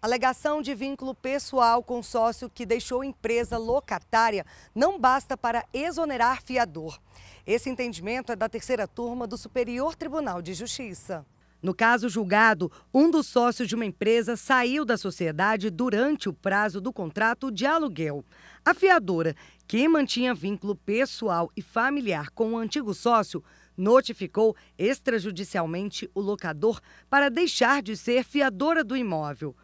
Alegação de vínculo pessoal com sócio que deixou empresa locatária não basta para exonerar fiador. Esse entendimento é da terceira turma do Superior Tribunal de Justiça. No caso julgado, um dos sócios de uma empresa saiu da sociedade durante o prazo do contrato de aluguel. A fiadora, que mantinha vínculo pessoal e familiar com o antigo sócio, notificou extrajudicialmente o locador para deixar de ser fiadora do imóvel.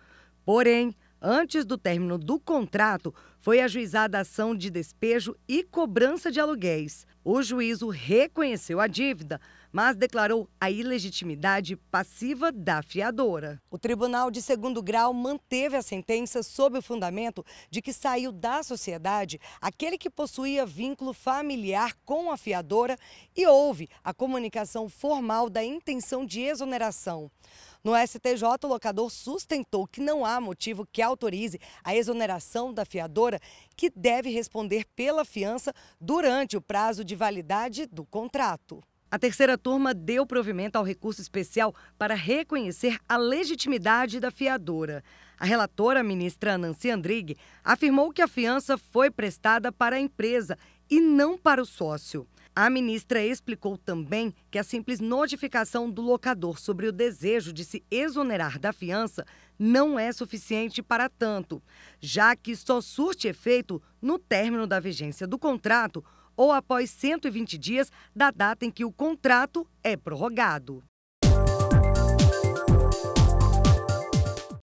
Porém, antes do término do contrato, foi ajuizada a ação de despejo e cobrança de aluguéis. O juízo reconheceu a dívida, mas declarou a ilegitimidade passiva da fiadora. O tribunal de segundo grau manteve a sentença sob o fundamento de que saiu da sociedade aquele que possuía vínculo familiar com a fiadora e houve a comunicação formal da intenção de exoneração. No STJ, o locador sustentou que não há motivo que autorize a exoneração da fiadora, que deve responder pela fiança durante o prazo de validade do contrato. A terceira turma deu provimento ao recurso especial para reconhecer a legitimidade da fiadora. A relatora, a ministra Nancy Andrighi, afirmou que a fiança foi prestada para a empresa e não para o sócio. A ministra explicou também que a simples notificação do locador sobre o desejo de se exonerar da fiança não é suficiente para tanto, já que só surte efeito no término da vigência do contrato ou após 120 dias da data em que o contrato é prorrogado.